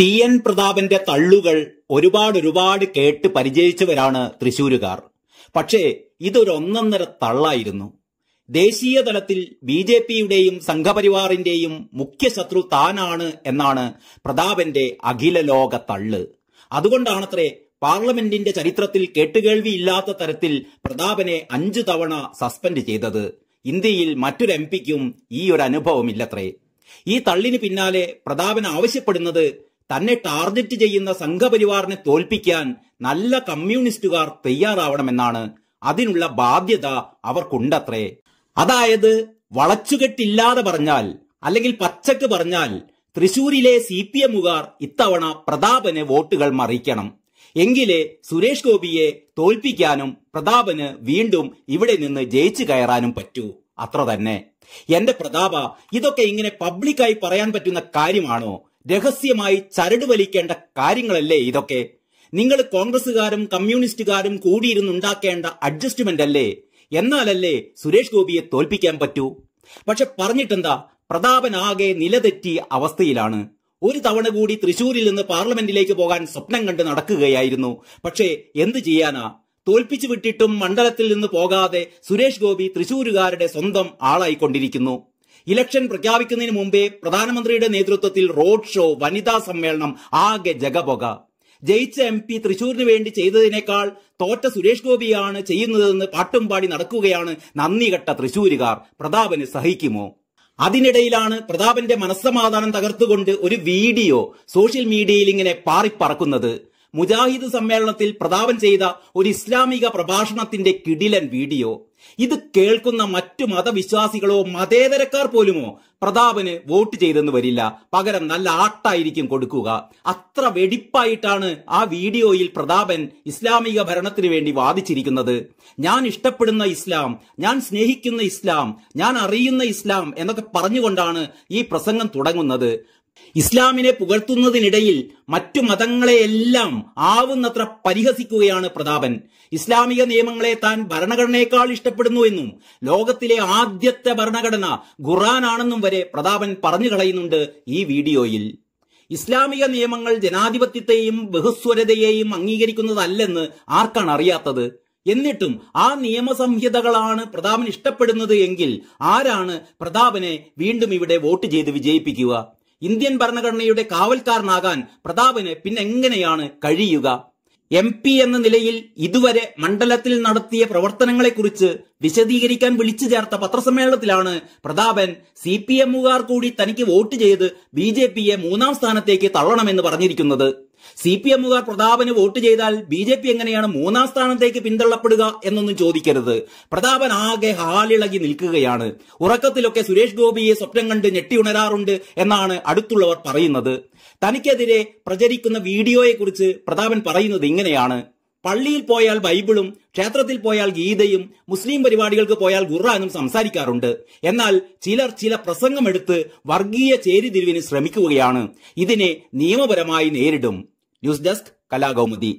T N പ്രതാപന്റെ തള്ളുകൾ ഒരുപാട് ഒരുപാട് കേട്ട് പരിചയിച്ചവരാണ് തൃശൂരുകാർ പക്ഷേ ഇതൊരു ഒന്നൊന്നര തള്ളായിരുന്നു ദേശീയ തലത്തിൽ ബി ജെ പിയുടെയും സംഘപരിവാറിന്റെയും മുഖ്യ ശത്രു താനാണ് എന്നാണ് പ്രതാപന്റെ അഖില ലോക തള്ള് അതുകൊണ്ടാണത്രേ പാർലമെന്റിന്റെ ചരിത്രത്തിൽ കേട്ടുകേൾവിയില്ലാത്ത തരത്തിൽ പ്രതാപനെ അഞ്ചു തവണ സസ്പെൻഡ് ചെയ്തത് ഇന്ത്യയിൽ മറ്റൊരു എം പിക്കും ഈ ഒരു അനുഭവമില്ലത്രേ ഈ തള്ളിന് പിന്നാലെ പ്രതാപൻ ആവശ്യപ്പെടുന്നത് തന്നെ ടാർഗറ്റ് ചെയ്യുന്ന സംഘപരിവാറിനെ തോൽപ്പിക്കാൻ നല്ല കമ്മ്യൂണിസ്റ്റുകാർ തയ്യാറാവണമെന്നാണ് അതിനുള്ള ബാധ്യത അവർക്കുണ്ടത്രേ അതായത് വളച്ചുകെട്ടില്ലാതെ പറഞ്ഞാൽ അല്ലെങ്കിൽ പച്ചക്ക് പറഞ്ഞാൽ തൃശൂരിലെ സി പി എമ്മുകാർ ഇത്തവണ പ്രതാപന് വോട്ടുകൾ മറിക്കണം എങ്കിലേ സുരേഷ് ഗോപിയെ തോൽപ്പിക്കാനും പ്രതാപന് വീണ്ടും ഇവിടെ നിന്ന് ജയിച്ചു കയറാനും പറ്റൂ അത്ര തന്നെ എന്റെ പ്രതാപ ഇതൊക്കെ ഇങ്ങനെ പബ്ലിക്കായി പറയാൻ പറ്റുന്ന കാര്യമാണോ രഹസ്യമായി ചരട് വലിക്കേണ്ട കാര്യങ്ങളല്ലേ ഇതൊക്കെ നിങ്ങൾ കോൺഗ്രസുകാരും കമ്മ്യൂണിസ്റ്റുകാരും കൂടിയിരുന്നുണ്ടാക്കേണ്ട അഡ്ജസ്റ്റ്മെന്റ് അല്ലേ എന്നാലല്ലേ സുരേഷ് ഗോപിയെ തോൽപ്പിക്കാൻ പറ്റൂ പക്ഷെ പറഞ്ഞിട്ടെന്താ പ്രതാപനാകെ നിലതെറ്റി അവസ്ഥയിലാണ് ഒരു തവണ കൂടി തൃശൂരിൽ നിന്ന് പാർലമെന്റിലേക്ക് പോകാൻ സ്വപ്നം കണ്ട് നടക്കുകയായിരുന്നു പക്ഷേ എന്ത് ചെയ്യാനാ തോൽപ്പിച്ചു വിട്ടിട്ടും മണ്ഡലത്തിൽ നിന്ന് പോകാതെ സുരേഷ് ഗോപി തൃശൂരുകാരുടെ സ്വന്തം ആളായിക്കൊണ്ടിരിക്കുന്നു ഇലക്ഷൻ പ്രഖ്യാപിക്കുന്നതിന് മുമ്പേ പ്രധാനമന്ത്രിയുടെ നേതൃത്വത്തിൽ റോഡ് ഷോ വനിതാ സമ്മേളനം ആകെ ജഗപൊക ജയിച്ച എം പി തൃശൂരിന് വേണ്ടി ചെയ്തതിനേക്കാൾ തോറ്റ സുരേഷ് ഗോപിയാണ് ചെയ്യുന്നതെന്ന് പാട്ടുംപാടി നടക്കുകയാണ് നന്ദികെട്ട തൃശൂരുകാർ പ്രതാപന് സഹിക്കുമോ അതിനിടയിലാണ് പ്രതാപന്റെ മനസ്സമാധാനം തകർത്തുകൊണ്ട് ഒരു വീഡിയോ സോഷ്യൽ മീഡിയയിൽ ഇങ്ങനെ പാറിപ്പറക്കുന്നത് മുജാഹിദ് സമ്മേളനത്തിൽ പ്രതാപൻ ചെയ്ത ഒരു ഇസ്ലാമിക പ്രഭാഷണത്തിന്റെ കിടിലൻ വീഡിയോ ഇത് കേൾക്കുന്ന മറ്റു മതവിശ്വാസികളോ മതേതരക്കാർ പോലുമോ പ്രതാപന് വോട്ട് ചെയ്തെന്ന് വരില്ല പകരം നല്ല ആട്ടായിരിക്കും കൊടുക്കുക അത്ര വെടിപ്പായിട്ടാണ് ആ വീഡിയോയിൽ പ്രതാപൻ ഇസ്ലാമിക ഭരണത്തിന് വേണ്ടി വാദിച്ചിരിക്കുന്നത് ഞാൻ ഇഷ്ടപ്പെടുന്ന ഇസ്ലാം ഞാൻ സ്നേഹിക്കുന്ന ഇസ്ലാം ഞാൻ അറിയുന്ന ഇസ്ലാം എന്നൊക്കെ പറഞ്ഞുകൊണ്ടാണ് ഈ പ്രസംഗം തുടങ്ങുന്നത് ഇസ്ലാമിനെ പുകഴ്ത്തുന്നതിനിടയിൽ മറ്റു മതങ്ങളെയെല്ലാം ആവുന്നത്ര പരിഹസിക്കുകയാണ് പ്രതാപൻ ഇസ്ലാമിക നിയമങ്ങളെ താൻ ഭരണഘടനയെക്കാൾ ഇഷ്ടപ്പെടുന്നു എന്നും ലോകത്തിലെ ആദ്യത്തെ ഭരണഘടന ഖുറാനാണെന്നും വരെ പ്രതാപൻ പറഞ്ഞു കളയുന്നുണ്ട് ഈ വീഡിയോയിൽ ഇസ്ലാമിക നിയമങ്ങൾ ജനാധിപത്യത്തെയും ബഹുസ്വരതയെയും അംഗീകരിക്കുന്നതല്ലെന്ന് ആർക്കാണ് അറിയാത്തത് എന്നിട്ടും ആ നിയമസംഹിതകളാണ് പ്രതാപൻ ഇഷ്ടപ്പെടുന്നത് എങ്കിൽ ആരാണ് പ്രതാപനെ വീണ്ടും ഇവിടെ വോട്ട് ചെയ്ത് വിജയിപ്പിക്കുക ഇന്ത്യൻ ഭരണഘടനയുടെ കാവൽക്കാരനാകാൻ പ്രതാപന് പിന്നെങ്ങനെയാണ് കഴിയുക എം പി എന്ന നിലയിൽ ഇതുവരെ മണ്ഡലത്തിൽ നടത്തിയ പ്രവർത്തനങ്ങളെക്കുറിച്ച് വിശദീകരിക്കാൻ വിളിച്ചു ചേർത്ത പത്രസമ്മേളനത്തിലാണ് പ്രതാപൻ സി പി എമ്മുകാർ കൂടി തനിക്ക് വോട്ട് ചെയ്ത് ബി ജെ പിയെ മൂന്നാം സ്ഥാനത്തേക്ക് തള്ളണമെന്ന് പറഞ്ഞിരിക്കുന്നത് സി പി എമ്മുകാർ പ്രതാപന് വോട്ട് ചെയ്താൽ ബി ജെ പി എങ്ങനെയാണ് മൂന്നാം സ്ഥാനത്തേക്ക് പിന്തള്ളപ്പെടുക എന്നൊന്നും ചോദിക്കരുത് പ്രതാപൻ ആകെ ഹാലിളകി നിൽക്കുകയാണ് ഉറക്കത്തിലൊക്കെ സുരേഷ് ഗോപിയെ സ്വപ്നം കണ്ട് ഞെട്ടിയുണരാറുണ്ട് എന്നാണ് അടുത്തുള്ളവർ പറയുന്നത് തനിക്കെതിരെ പ്രചരിക്കുന്ന വീഡിയോയെക്കുറിച്ച് പ്രതാപൻ പറയുന്നത് ഇങ്ങനെയാണ് പള്ളിയിൽ പോയാൽ ബൈബിളും ക്ഷേത്രത്തിൽ പോയാൽ ഗീതയും മുസ്ലിം പരിപാടികൾക്ക് പോയാൽ ഗുറ സംസാരിക്കാറുണ്ട് എന്നാൽ ചിലർ ചില പ്രസംഗമെടുത്ത് വർഗീയ ചേരിതിരിവിന് ശ്രമിക്കുകയാണ് ഇതിനെ നിയമപരമായി നേരിടും ന്യൂസ് ഡെസ്ക് കലാകൗമുദി